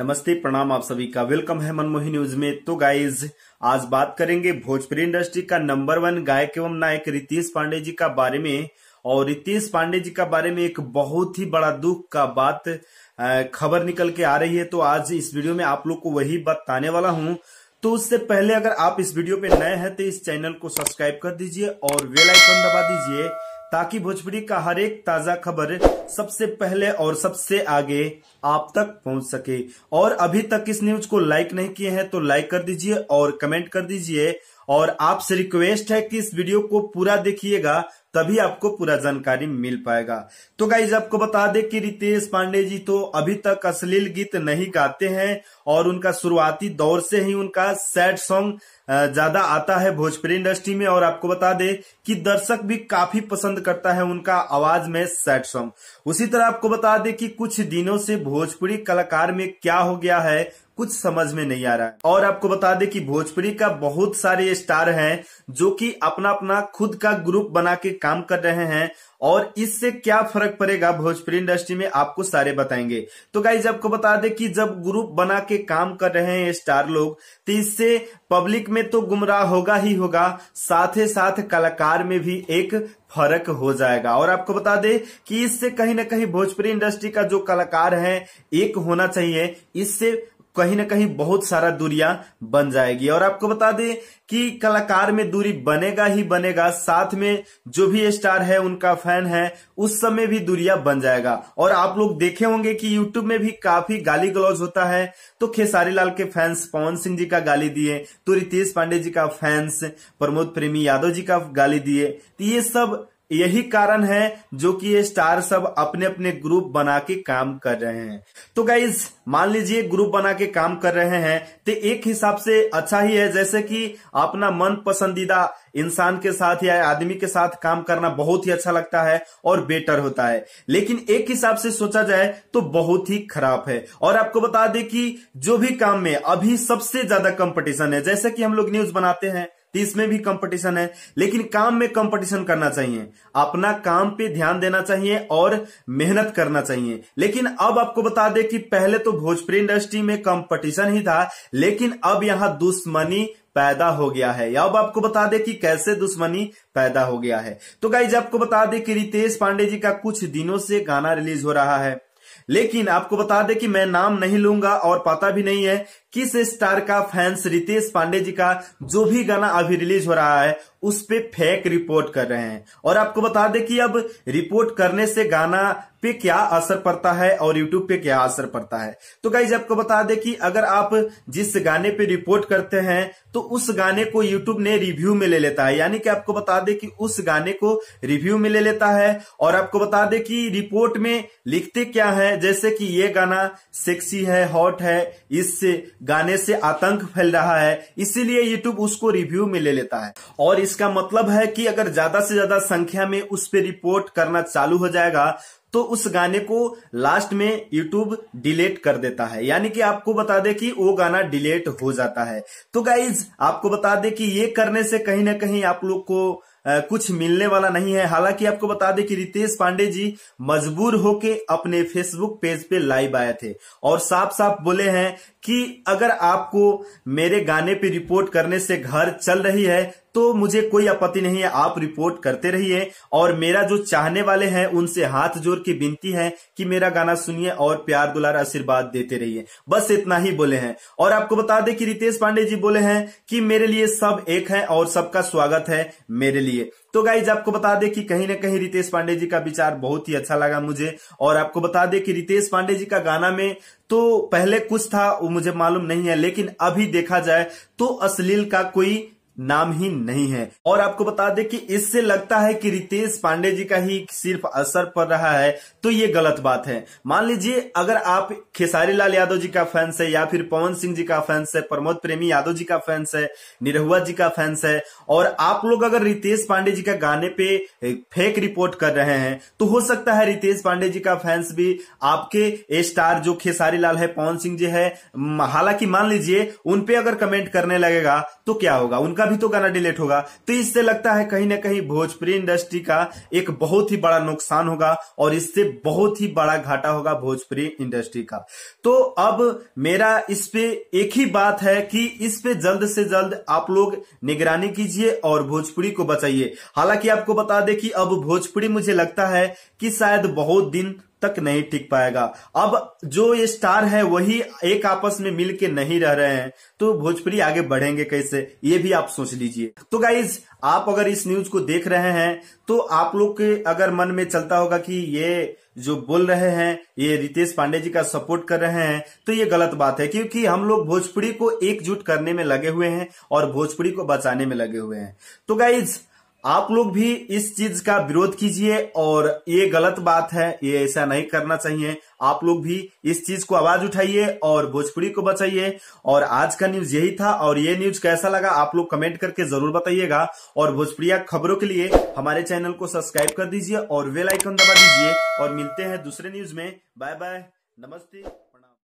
नमस्ते प्रणाम आप सभी का वेलकम है मनमोही न्यूज में तो गाइज आज बात करेंगे भोजपुरी इंडस्ट्री का नंबर वन गायक एवं नायक रितेश पांडे जी का बारे में और रितेश पांडे जी का बारे में एक बहुत ही बड़ा दुख का बात खबर निकल के आ रही है तो आज इस वीडियो में आप लोग को वही बताने वाला हूँ तो उससे पहले अगर आप इस वीडियो पे नए हैं तो इस चैनल को सब्सक्राइब कर दीजिए और वेलाइकन दबा दीजिए ताकि भोजपुरी का हर एक ताजा खबर सबसे पहले और सबसे आगे आप तक पहुंच सके और अभी तक इस न्यूज को लाइक नहीं किए हैं तो लाइक कर दीजिए और कमेंट कर दीजिए और आपसे रिक्वेस्ट है कि इस वीडियो को पूरा देखिएगा तभी आपको पूरा जानकारी मिल पाएगा तो गाइज आपको बता दे कि रितेश पांडे जी तो अभी तक अश्लील गीत नहीं गाते हैं और उनका शुरुआती दौर से ही उनका सैड सॉन्ग ज्यादा आता है भोजपुरी इंडस्ट्री में और आपको बता दे कि दर्शक भी काफी पसंद करता है उनका आवाज में सैड सॉन्ग उसी तरह आपको बता दे कि कुछ दिनों से भोजपुरी कलाकार में क्या हो गया है कुछ समझ में नहीं आ रहा है और आपको बता दें कि भोजपुरी का बहुत सारे स्टार हैं जो कि अपना अपना खुद का ग्रुप बना के काम कर रहे हैं और इससे क्या फर्क पड़ेगा भोजपुरी इंडस्ट्री में आपको सारे बताएंगे तो गाइज आपको बता दें कि जब ग्रुप बना के काम कर रहे हैं स्टार लोग तो इससे पब्लिक में तो गुमराह होगा ही होगा साथ ही साथ कलाकार में भी एक फर्क हो जाएगा और आपको बता दें कि इससे कहीं ना कहीं भोजपुरी इंडस्ट्री का जो कलाकार है एक होना चाहिए इससे कहीं ना कहीं बहुत सारा दूरिया बन जाएगी और आपको बता दें कि कलाकार में दूरी बनेगा ही बनेगा साथ में जो भी स्टार है उनका फैन है उस समय भी दूरिया बन जाएगा और आप लोग देखे होंगे कि यूट्यूब में भी काफी गाली गलौज होता है तो खेसारी लाल के फैंस पवन सिंह जी का गाली दिए तो रितेश पांडे जी का फैंस प्रमोद प्रेमी यादव जी का गाली दिए तो ये सब यही कारण है जो कि ये स्टार सब अपने अपने ग्रुप बना के काम कर रहे हैं तो गाइज मान लीजिए ग्रुप बना के काम कर रहे हैं तो एक हिसाब से अच्छा ही है जैसे कि अपना मन पसंदीदा इंसान के साथ या आदमी के साथ काम करना बहुत ही अच्छा लगता है और बेटर होता है लेकिन एक हिसाब से सोचा जाए तो बहुत ही खराब है और आपको बता दें कि जो भी काम में अभी सबसे ज्यादा कंपटीशन है जैसे कि हम लोग न्यूज बनाते हैं तो इसमें भी कंपटीशन है लेकिन काम में कंपटीशन करना चाहिए अपना काम पे ध्यान देना चाहिए और मेहनत करना चाहिए लेकिन अब आपको बता दें कि पहले तो भोजपुरी इंडस्ट्री में कंपटीशन ही था लेकिन अब यहाँ दुश्मनी पैदा हो गया है अब आपको बता दें कि कैसे दुश्मनी पैदा हो गया है तो गाइज आपको बता दें कि रितेश पांडे जी का कुछ दिनों से गाना रिलीज हो रहा है लेकिन आपको बता दें कि मैं नाम नहीं लूंगा और पता भी नहीं है किस स्टार का फैंस रितेश पांडे जी का जो भी गाना अभी रिलीज हो रहा है उस पे फेक रिपोर्ट कर रहे हैं और आपको बता दें कि अब रिपोर्ट करने से गाना पे क्या असर पड़ता है और यूट्यूब पे क्या असर पड़ता है तो गाइज आपको बता दें कि अगर आप जिस गाने पे रिपोर्ट करते हैं तो उस गाने को यूट्यूब ने रिव्यू में ले लेता है यानी कि आपको बता दे कि उस गाने को रिव्यू में ले लेता है और आपको बता दे कि रिपोर्ट में लिखते क्या है जैसे कि ये गाना सेक्सी है हॉट है इससे गाने से आतंक फैल रहा है इसीलिए यूट्यूब उसको रिव्यू में ले लेता है और इसका मतलब है कि अगर ज्यादा से ज्यादा संख्या में उस पर रिपोर्ट करना चालू हो जाएगा तो उस गाने को लास्ट में यूट्यूब डिलीट कर देता है यानी कि आपको बता दे कि वो गाना डिलीट हो जाता है तो गाइज आपको बता दे कि ये करने से कहीं ना कहीं आप लोग को आ, कुछ मिलने वाला नहीं है हालांकि आपको बता दें कि रितेश पांडे जी मजबूर होके अपने फेसबुक पेज पे लाइव आए थे और साफ साफ बोले हैं कि अगर आपको मेरे गाने पे रिपोर्ट करने से घर चल रही है तो मुझे कोई आपत्ति नहीं है आप रिपोर्ट करते रहिए और मेरा जो चाहने वाले हैं उनसे हाथ जोड़ के विनती है कि मेरा गाना सुनिए और प्यार दुलार आशीर्वाद देते रहिए बस इतना ही बोले हैं और आपको बता दें कि रितेश पांडे जी बोले हैं कि मेरे लिए सब एक है और सबका स्वागत है मेरे लिए तो गाइज आपको बता दे कि कहीं ना कहीं रितेश पांडे जी का विचार बहुत ही अच्छा लगा मुझे और आपको बता दे कि रितेश पांडे जी का गाना में तो पहले कुछ था वो मुझे मालूम नहीं है लेकिन अभी देखा जाए तो अश्लील का कोई नाम ही नहीं है और आपको बता दें कि इससे लगता है कि रितेश पांडे जी का ही सिर्फ असर पड़ रहा है तो ये गलत बात है मान लीजिए अगर आप खेसारी लाल यादव जी का फैंस है या फिर पवन सिंह जी का फैंस है प्रमोद प्रेमी यादव जी का फैंस है निरहुआ जी का फैंस है और आप लोग अगर रितेश पांडे जी का गाने पे फेक रिपोर्ट कर रहे हैं तो हो सकता है रितेश पांडे जी का फैंस भी आपके स्टार जो खेसारी लाल है पवन सिंह जी है हालांकि मान लीजिए उनपे अगर कमेंट करने लगेगा तो क्या होगा उनका भी तो गाना डिलीट होगा तो इससे लगता है कहीं ना कहीं भोजपुरी इंडस्ट्री का एक बहुत ही बड़ा नुकसान होगा और इससे बहुत ही बड़ा घाटा होगा भोजपुरी इंडस्ट्री का तो अब मेरा इस पे एक ही बात है कि इस पे जल्द से जल्द आप लोग निगरानी कीजिए और भोजपुरी को बचाइए हालांकि आपको बता दे कि अब भोजपुरी मुझे लगता है कि शायद बहुत दिन तक नहीं टिक पाएगा अब जो ये स्टार है वही एक आपस में मिल के नहीं रह रहे हैं तो भोजपुरी आगे बढ़ेंगे कैसे ये भी आप सोच लीजिए तो गाइज आप अगर इस न्यूज को देख रहे हैं तो आप लोग के अगर मन में चलता होगा कि ये जो बोल रहे हैं ये रितेश पांडे जी का सपोर्ट कर रहे हैं तो ये गलत बात है क्योंकि हम लोग भोजपुरी को एकजुट करने में लगे हुए हैं और भोजपुरी को बचाने में लगे हुए हैं तो गाइज आप लोग भी इस चीज का विरोध कीजिए और ये गलत बात है ये ऐसा नहीं करना चाहिए आप लोग भी इस चीज को आवाज उठाइए और भोजपुरी को बचाइए और आज का न्यूज यही था और ये न्यूज कैसा लगा आप लोग कमेंट करके जरूर बताइएगा और भोजपुरिया खबरों के लिए हमारे चैनल को सब्सक्राइब कर दीजिए और वेलाइकन दबा दीजिए और मिलते हैं दूसरे न्यूज में बाय बाय नमस्ते